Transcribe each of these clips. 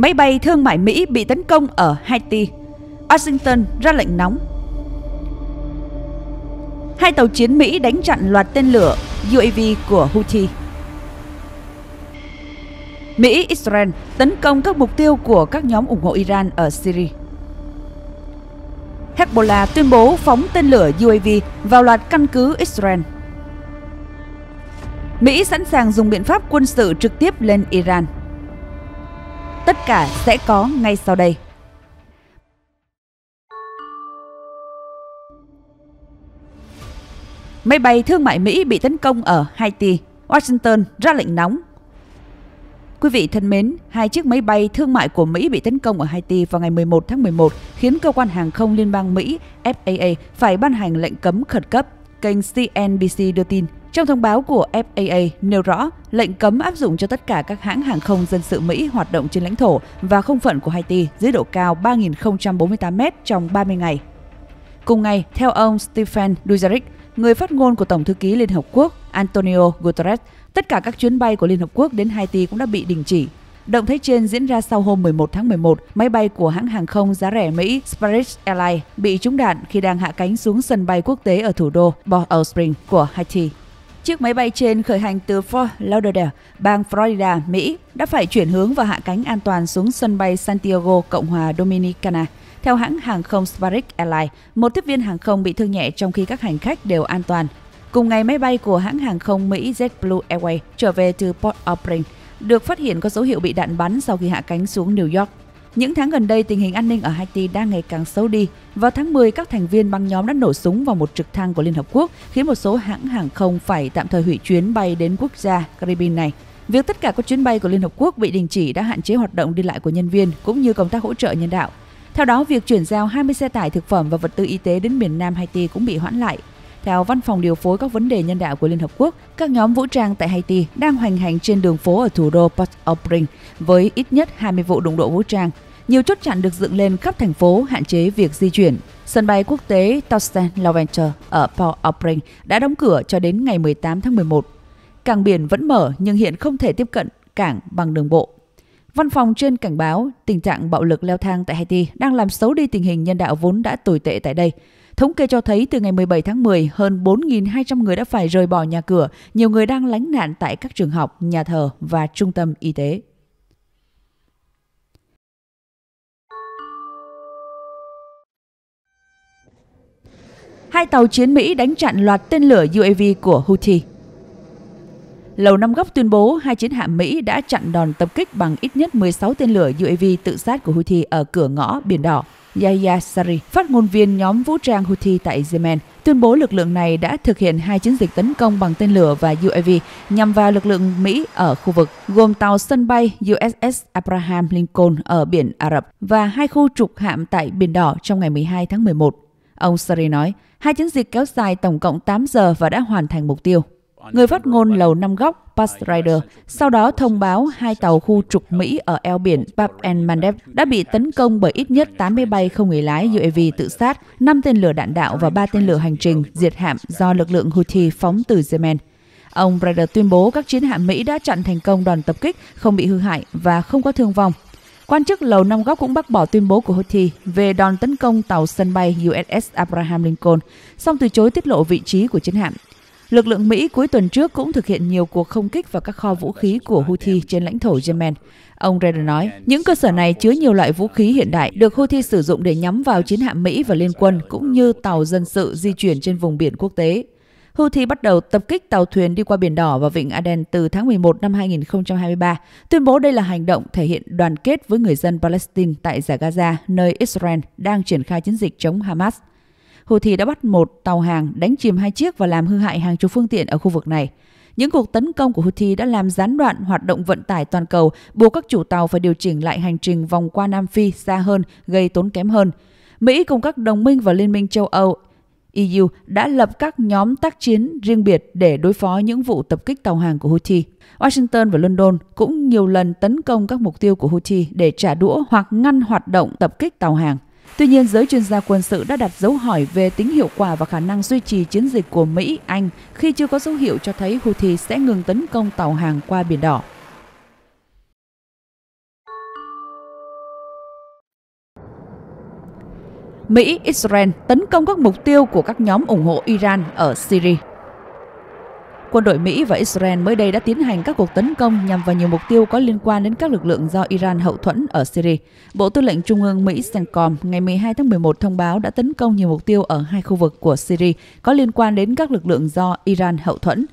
máy bay thương mại Mỹ bị tấn công ở Haiti. Washington ra lệnh nóng. Hai tàu chiến Mỹ đánh chặn loạt tên lửa UAV của Houthi. Mỹ, Israel tấn công các mục tiêu của các nhóm ủng hộ Iran ở Syria. Hezbollah tuyên bố phóng tên lửa UAV vào loạt căn cứ Israel. Mỹ sẵn sàng dùng biện pháp quân sự trực tiếp lên Iran. Tất cả sẽ có ngay sau đây. Máy bay thương mại Mỹ bị tấn công ở Haiti, Washington ra lệnh nóng. Quý vị thân mến, hai chiếc máy bay thương mại của Mỹ bị tấn công ở Haiti vào ngày 11 tháng 11 khiến cơ quan hàng không liên bang Mỹ FAA phải ban hành lệnh cấm khẩn cấp. Kênh CNBC đưa tin trong thông báo của FAA nêu rõ lệnh cấm áp dụng cho tất cả các hãng hàng không dân sự Mỹ hoạt động trên lãnh thổ và không phận của Haiti dưới độ cao 3.048 m trong 30 ngày. Cùng ngày, theo ông Stephen Duzaric, người phát ngôn của Tổng thư ký Liên Hợp Quốc Antonio Guterres, tất cả các chuyến bay của Liên Hợp Quốc đến Haiti cũng đã bị đình chỉ. Động thái trên diễn ra sau hôm 11 tháng 11, máy bay của hãng hàng không giá rẻ Mỹ Spirit Airlines bị trúng đạn khi đang hạ cánh xuống sân bay quốc tế ở thủ đô Port au Prince của Haiti. Chiếc máy bay trên khởi hành từ Fort Lauderdale, bang Florida, Mỹ đã phải chuyển hướng và hạ cánh an toàn xuống sân bay Santiago, Cộng hòa Dominicana. Theo hãng hàng không Spirit Airlines, một tiếp viên hàng không bị thương nhẹ trong khi các hành khách đều an toàn. Cùng ngày, máy bay của hãng hàng không Mỹ JetBlue Airways trở về từ Port au Prince được phát hiện có dấu hiệu bị đạn bắn sau khi hạ cánh xuống New York. Những tháng gần đây, tình hình an ninh ở Haiti đang ngày càng xấu đi. Vào tháng 10, các thành viên băng nhóm đã nổ súng vào một trực thăng của Liên Hợp Quốc, khiến một số hãng hàng không phải tạm thời hủy chuyến bay đến quốc gia Caribbean này. Việc tất cả các chuyến bay của Liên Hợp Quốc bị đình chỉ đã hạn chế hoạt động đi lại của nhân viên cũng như công tác hỗ trợ nhân đạo. Theo đó, việc chuyển giao 20 xe tải thực phẩm và vật tư y tế đến miền Nam Haiti cũng bị hoãn lại. Theo Văn phòng điều phối các vấn đề nhân đạo của Liên Hợp Quốc, các nhóm vũ trang tại Haiti đang hoành hành trên đường phố ở thủ đô Port-au-Prince với ít nhất 20 vụ đụng độ vũ trang. Nhiều chốt chặn được dựng lên khắp thành phố hạn chế việc di chuyển. Sân bay quốc tế Tostan Laventer ở Port au prince đã đóng cửa cho đến ngày 18 tháng 11. Cảng biển vẫn mở nhưng hiện không thể tiếp cận cảng bằng đường bộ. Văn phòng trên cảnh báo tình trạng bạo lực leo thang tại Haiti đang làm xấu đi tình hình nhân đạo vốn đã tồi tệ tại đây. Thống kê cho thấy từ ngày 17 tháng 10, hơn 4.200 người đã phải rời bỏ nhà cửa, nhiều người đang lánh nạn tại các trường học, nhà thờ và trung tâm y tế. hai tàu chiến Mỹ đánh chặn loạt tên lửa UAV của Houthi. Lầu Năm Góc tuyên bố hai chiến hạm Mỹ đã chặn đòn tập kích bằng ít nhất 16 tên lửa UAV tự sát của Houthi ở cửa ngõ Biển Đỏ. Yahya Sari, phát ngôn viên nhóm vũ trang Houthi tại Yemen, tuyên bố lực lượng này đã thực hiện hai chiến dịch tấn công bằng tên lửa và UAV nhằm vào lực lượng Mỹ ở khu vực, gồm tàu sân bay USS Abraham Lincoln ở biển Ả Rập và hai khu trục hạm tại Biển Đỏ trong ngày 12 tháng 11. Ông Sari nói, Hai chiến dịch kéo dài tổng cộng 8 giờ và đã hoàn thành mục tiêu. Người phát ngôn lầu năm góc Pass Rider sau đó thông báo hai tàu khu trục Mỹ ở eo biển Bab and Mandeb đã bị tấn công bởi ít nhất máy bay không người lái UAV tự sát, 5 tên lửa đạn đạo và 3 tên lửa hành trình diệt hạm do lực lượng Houthi phóng từ Yemen. Ông Rider tuyên bố các chiến hạm Mỹ đã chặn thành công đoàn tập kích, không bị hư hại và không có thương vong Quan chức Lầu Năm Góc cũng bác bỏ tuyên bố của Houthi về đòn tấn công tàu sân bay USS Abraham Lincoln, song từ chối tiết lộ vị trí của chiến hạm. Lực lượng Mỹ cuối tuần trước cũng thực hiện nhiều cuộc không kích vào các kho vũ khí của Houthi trên lãnh thổ Yemen. Ông Reder nói, những cơ sở này chứa nhiều loại vũ khí hiện đại được Houthi sử dụng để nhắm vào chiến hạm Mỹ và liên quân cũng như tàu dân sự di chuyển trên vùng biển quốc tế. Houthi bắt đầu tập kích tàu thuyền đi qua Biển Đỏ và Vịnh Aden từ tháng 11 năm 2023, tuyên bố đây là hành động thể hiện đoàn kết với người dân Palestine tại giải Gaza, nơi Israel đang triển khai chiến dịch chống Hamas. Houthi đã bắt một tàu hàng đánh chìm hai chiếc và làm hư hại hàng chục phương tiện ở khu vực này. Những cuộc tấn công của Houthi đã làm gián đoạn hoạt động vận tải toàn cầu, buộc các chủ tàu phải điều chỉnh lại hành trình vòng qua Nam Phi xa hơn, gây tốn kém hơn. Mỹ cùng các đồng minh và Liên minh châu Âu EU đã lập các nhóm tác chiến riêng biệt để đối phó những vụ tập kích tàu hàng của Houthi. Washington và London cũng nhiều lần tấn công các mục tiêu của Houthi để trả đũa hoặc ngăn hoạt động tập kích tàu hàng. Tuy nhiên, giới chuyên gia quân sự đã đặt dấu hỏi về tính hiệu quả và khả năng duy trì chiến dịch của Mỹ, Anh khi chưa có dấu hiệu cho thấy Houthi sẽ ngừng tấn công tàu hàng qua Biển Đỏ. Mỹ, Israel tấn công các mục tiêu của các nhóm ủng hộ Iran ở Syria. Quân đội Mỹ và Israel mới đây đã tiến hành các cuộc tấn công nhằm vào nhiều mục tiêu có liên quan đến các lực lượng do Iran hậu thuẫn ở Syria. Bộ Tư lệnh Trung ương Mỹ CENTCOM ngày 12 tháng 11 thông báo đã tấn công nhiều mục tiêu ở hai khu vực của Syria có liên quan đến các lực lượng do Iran hậu thuẫn.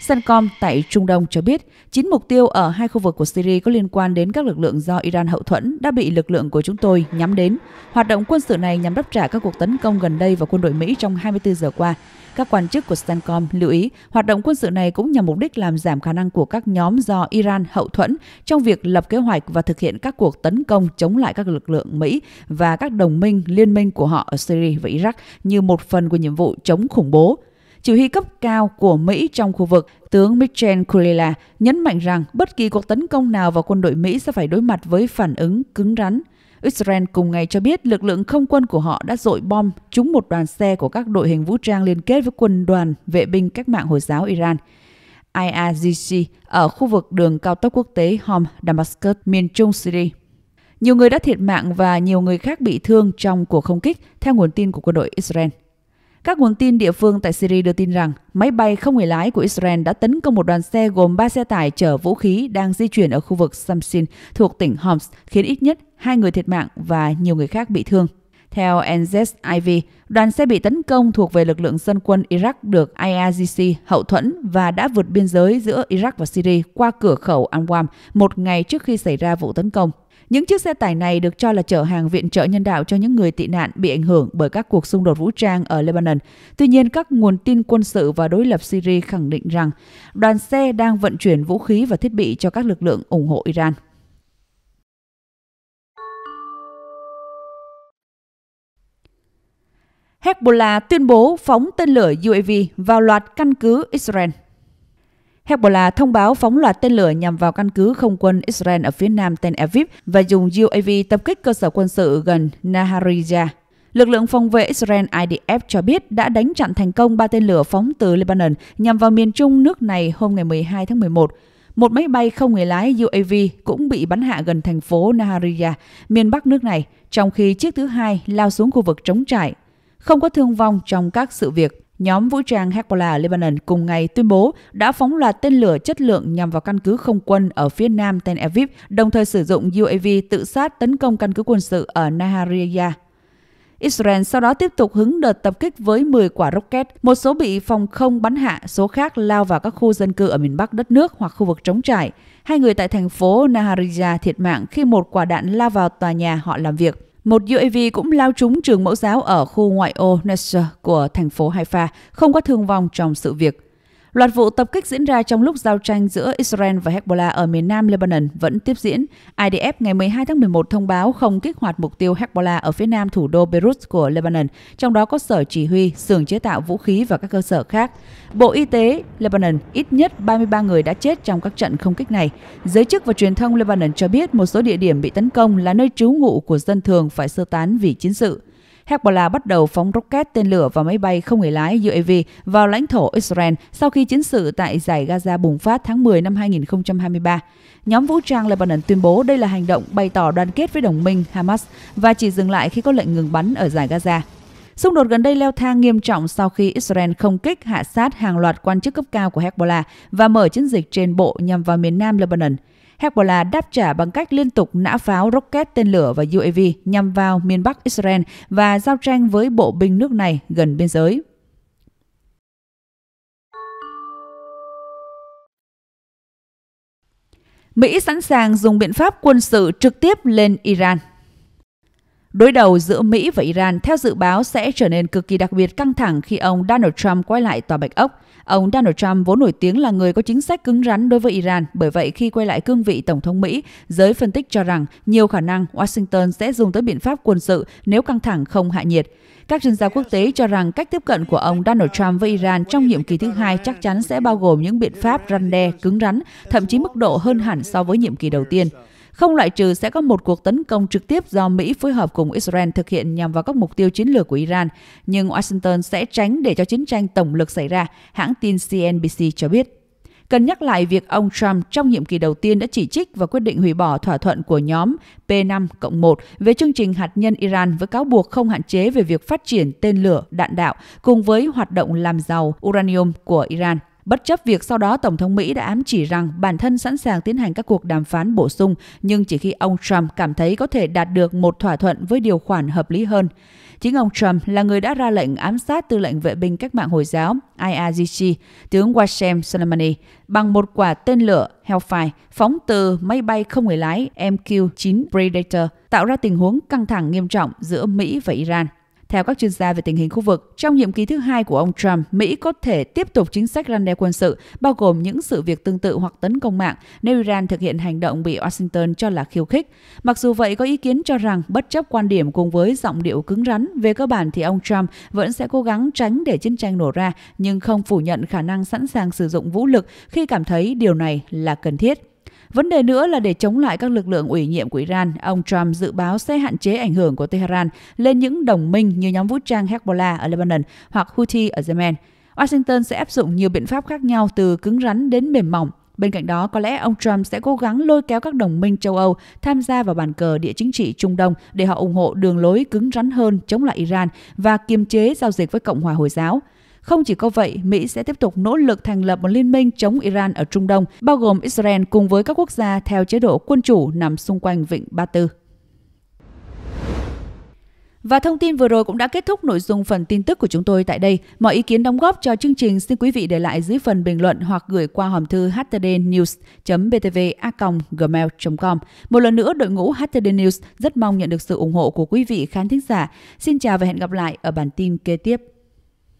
Sancom tại Trung Đông cho biết, 9 mục tiêu ở hai khu vực của Syria có liên quan đến các lực lượng do Iran hậu thuẫn đã bị lực lượng của chúng tôi nhắm đến. Hoạt động quân sự này nhằm đáp trả các cuộc tấn công gần đây vào quân đội Mỹ trong 24 giờ qua. Các quan chức của Sancom lưu ý, hoạt động quân sự này cũng nhằm mục đích làm giảm khả năng của các nhóm do Iran hậu thuẫn trong việc lập kế hoạch và thực hiện các cuộc tấn công chống lại các lực lượng Mỹ và các đồng minh liên minh của họ ở Syria và Iraq như một phần của nhiệm vụ chống khủng bố chỉ huy cấp cao của Mỹ trong khu vực, tướng Michel Kulila nhấn mạnh rằng bất kỳ cuộc tấn công nào vào quân đội Mỹ sẽ phải đối mặt với phản ứng cứng rắn. Israel cùng ngày cho biết lực lượng không quân của họ đã dội bom trúng một đoàn xe của các đội hình vũ trang liên kết với quân đoàn vệ binh cách mạng Hồi giáo Iran. IRGC ở khu vực đường cao tốc quốc tế Hom Damascus, miền trung Syria. Nhiều người đã thiệt mạng và nhiều người khác bị thương trong cuộc không kích, theo nguồn tin của quân đội Israel. Các nguồn tin địa phương tại Syria đưa tin rằng máy bay không người lái của Israel đã tấn công một đoàn xe gồm 3 xe tải chở vũ khí đang di chuyển ở khu vực Samsin thuộc tỉnh Homs, khiến ít nhất hai người thiệt mạng và nhiều người khác bị thương. Theo NZIV, đoàn xe bị tấn công thuộc về lực lượng dân quân Iraq được IRGC hậu thuẫn và đã vượt biên giới giữa Iraq và Syria qua cửa khẩu Anwam một ngày trước khi xảy ra vụ tấn công. Những chiếc xe tải này được cho là chở hàng viện trợ nhân đạo cho những người tị nạn bị ảnh hưởng bởi các cuộc xung đột vũ trang ở Lebanon. Tuy nhiên, các nguồn tin quân sự và đối lập Syria khẳng định rằng đoàn xe đang vận chuyển vũ khí và thiết bị cho các lực lượng ủng hộ Iran. Hezbollah tuyên bố phóng tên lửa UAV vào loạt căn cứ Israel. Hezbollah thông báo phóng loạt tên lửa nhằm vào căn cứ không quân Israel ở phía nam Tel Aviv và dùng UAV tập kích cơ sở quân sự gần Nahariya. Lực lượng phòng vệ Israel IDF cho biết đã đánh chặn thành công ba tên lửa phóng từ Lebanon nhằm vào miền trung nước này hôm ngày 12 tháng 11. Một máy bay không người lái UAV cũng bị bắn hạ gần thành phố Nahariya, miền bắc nước này, trong khi chiếc thứ hai lao xuống khu vực trống trải không có thương vong trong các sự việc, nhóm vũ trang Hezbollah ở Lebanon cùng ngày tuyên bố đã phóng loạt tên lửa chất lượng nhằm vào căn cứ không quân ở phía nam Tel Aviv, đồng thời sử dụng UAV tự sát tấn công căn cứ quân sự ở Nahariya. Israel sau đó tiếp tục hứng đợt tập kích với 10 quả rocket, một số bị phòng không bắn hạ, số khác lao vào các khu dân cư ở miền Bắc đất nước hoặc khu vực trống trải. Hai người tại thành phố Nahariya thiệt mạng khi một quả đạn lao vào tòa nhà họ làm việc. Một UAV cũng lao trúng trường mẫu giáo ở khu ngoại ô Nasser của thành phố Haifa, không có thương vong trong sự việc. Loạt vụ tập kích diễn ra trong lúc giao tranh giữa Israel và Hezbollah ở miền nam Lebanon vẫn tiếp diễn. IDF ngày 12 tháng 11 thông báo không kích hoạt mục tiêu Hezbollah ở phía nam thủ đô Beirut của Lebanon, trong đó có sở chỉ huy, xưởng chế tạo vũ khí và các cơ sở khác. Bộ Y tế Lebanon ít nhất 33 người đã chết trong các trận không kích này. Giới chức và truyền thông Lebanon cho biết một số địa điểm bị tấn công là nơi trú ngụ của dân thường phải sơ tán vì chiến sự. Hezbollah bắt đầu phóng rocket tên lửa và máy bay không người lái UAV vào lãnh thổ Israel sau khi chiến sự tại giải Gaza bùng phát tháng 10 năm 2023. Nhóm vũ trang Lebanon tuyên bố đây là hành động bày tỏ đoàn kết với đồng minh Hamas và chỉ dừng lại khi có lệnh ngừng bắn ở giải Gaza. Xung đột gần đây leo thang nghiêm trọng sau khi Israel không kích hạ sát hàng loạt quan chức cấp cao của Hezbollah và mở chiến dịch trên bộ nhằm vào miền nam Lebanon. Hezbollah đáp trả bằng cách liên tục nã pháo rocket tên lửa và UAV nhằm vào miền Bắc Israel và giao tranh với bộ binh nước này gần biên giới. Mỹ sẵn sàng dùng biện pháp quân sự trực tiếp lên Iran. Đối đầu giữa Mỹ và Iran theo dự báo sẽ trở nên cực kỳ đặc biệt căng thẳng khi ông Donald Trump quay lại Tòa Bạch Ốc. Ông Donald Trump vốn nổi tiếng là người có chính sách cứng rắn đối với Iran, bởi vậy khi quay lại cương vị Tổng thống Mỹ, giới phân tích cho rằng nhiều khả năng Washington sẽ dùng tới biện pháp quân sự nếu căng thẳng không hạ nhiệt. Các chuyên gia quốc tế cho rằng cách tiếp cận của ông Donald Trump với Iran trong nhiệm kỳ thứ hai chắc chắn sẽ bao gồm những biện pháp răn đe, cứng rắn, thậm chí mức độ hơn hẳn so với nhiệm kỳ đầu tiên. Không loại trừ sẽ có một cuộc tấn công trực tiếp do Mỹ phối hợp cùng Israel thực hiện nhằm vào các mục tiêu chiến lược của Iran, nhưng Washington sẽ tránh để cho chiến tranh tổng lực xảy ra, hãng tin CNBC cho biết. Cần nhắc lại việc ông Trump trong nhiệm kỳ đầu tiên đã chỉ trích và quyết định hủy bỏ thỏa thuận của nhóm P5 1 về chương trình hạt nhân Iran với cáo buộc không hạn chế về việc phát triển tên lửa, đạn đạo cùng với hoạt động làm giàu uranium của Iran bất chấp việc sau đó Tổng thống Mỹ đã ám chỉ rằng bản thân sẵn sàng tiến hành các cuộc đàm phán bổ sung, nhưng chỉ khi ông Trump cảm thấy có thể đạt được một thỏa thuận với điều khoản hợp lý hơn. Chính ông Trump là người đã ra lệnh ám sát tư lệnh vệ binh cách mạng Hồi giáo IRGC, tướng Washem Soleimani, bằng một quả tên lửa Hellfire phóng từ máy bay không người lái MQ-9 Predator, tạo ra tình huống căng thẳng nghiêm trọng giữa Mỹ và Iran. Theo các chuyên gia về tình hình khu vực, trong nhiệm kỳ thứ hai của ông Trump, Mỹ có thể tiếp tục chính sách răn đe quân sự, bao gồm những sự việc tương tự hoặc tấn công mạng nếu Iran thực hiện hành động bị Washington cho là khiêu khích. Mặc dù vậy, có ý kiến cho rằng bất chấp quan điểm cùng với giọng điệu cứng rắn, về cơ bản thì ông Trump vẫn sẽ cố gắng tránh để chiến tranh nổ ra, nhưng không phủ nhận khả năng sẵn sàng sử dụng vũ lực khi cảm thấy điều này là cần thiết. Vấn đề nữa là để chống lại các lực lượng ủy nhiệm của Iran, ông Trump dự báo sẽ hạn chế ảnh hưởng của Tehran lên những đồng minh như nhóm vũ trang Hezbollah ở Lebanon hoặc Houthi ở Yemen. Washington sẽ áp dụng nhiều biện pháp khác nhau từ cứng rắn đến mềm mỏng. Bên cạnh đó, có lẽ ông Trump sẽ cố gắng lôi kéo các đồng minh châu Âu tham gia vào bàn cờ địa chính trị Trung Đông để họ ủng hộ đường lối cứng rắn hơn chống lại Iran và kiềm chế giao dịch với Cộng hòa Hồi giáo – không chỉ có vậy, Mỹ sẽ tiếp tục nỗ lực thành lập một liên minh chống Iran ở Trung Đông, bao gồm Israel cùng với các quốc gia theo chế độ quân chủ nằm xung quanh Vịnh Ba Tư. Và thông tin vừa rồi cũng đã kết thúc nội dung phần tin tức của chúng tôi tại đây. Mọi ý kiến đóng góp cho chương trình xin quý vị để lại dưới phần bình luận hoặc gửi qua hòm thư htdnews.btva.gmail.com. Một lần nữa, đội ngũ HTD News rất mong nhận được sự ủng hộ của quý vị khán thính giả. Xin chào và hẹn gặp lại ở bản tin kế tiếp.